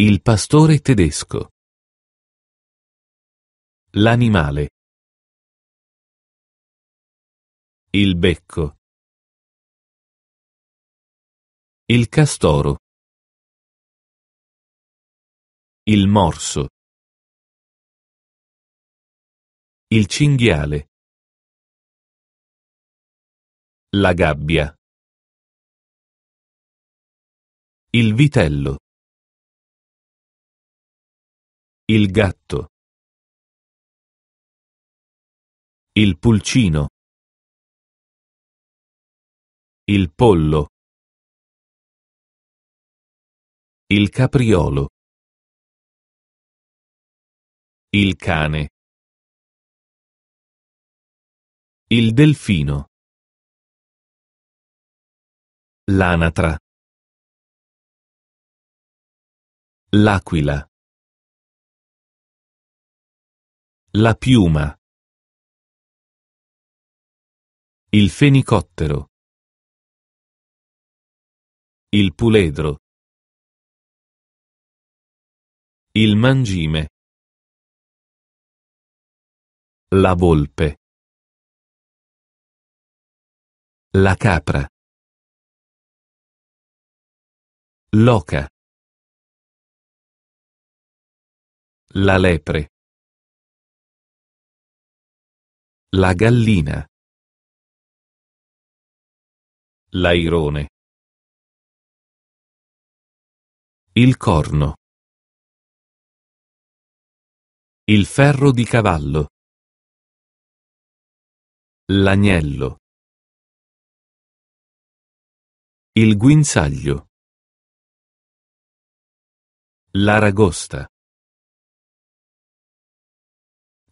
Il pastore tedesco. L'animale. Il becco. Il castoro. Il morso. Il cinghiale. La gabbia. Il vitello. Il gatto. Il pulcino. Il pollo. Il capriolo. Il cane. Il delfino. L'anatra. L'aquila. La piuma. Il fenicottero. Il puledro. Il mangime. La volpe. La capra. L'oca. La lepre. La gallina. L'airone. Il corno. Il ferro di cavallo. L'agnello. Il guinzaglio. L'aragosta.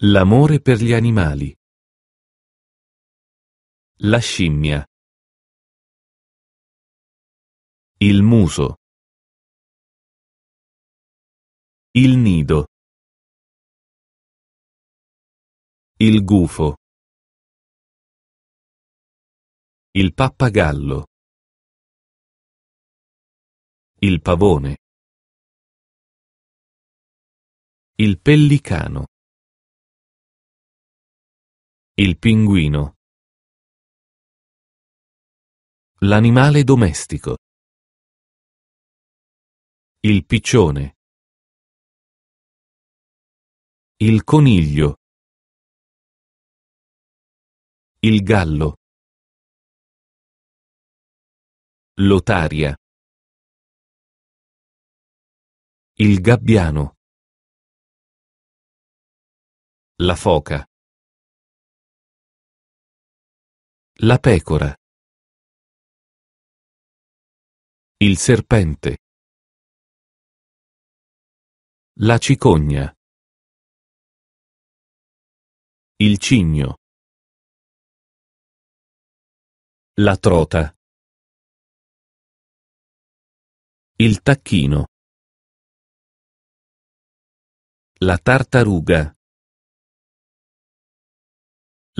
L'amore per gli animali. La scimmia. Il muso. Il nido. Il gufo. Il pappagallo. Il pavone. Il pellicano. Il pinguino. L'animale domestico. Il piccione. Il coniglio. Il gallo. L'otaria. Il gabbiano. La foca. La pecora. Il serpente. La cicogna. Il cigno. La trota. Il tacchino. La tartaruga.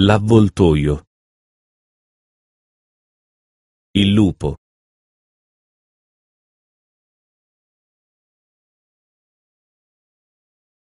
L'avvoltoio. Il lupo.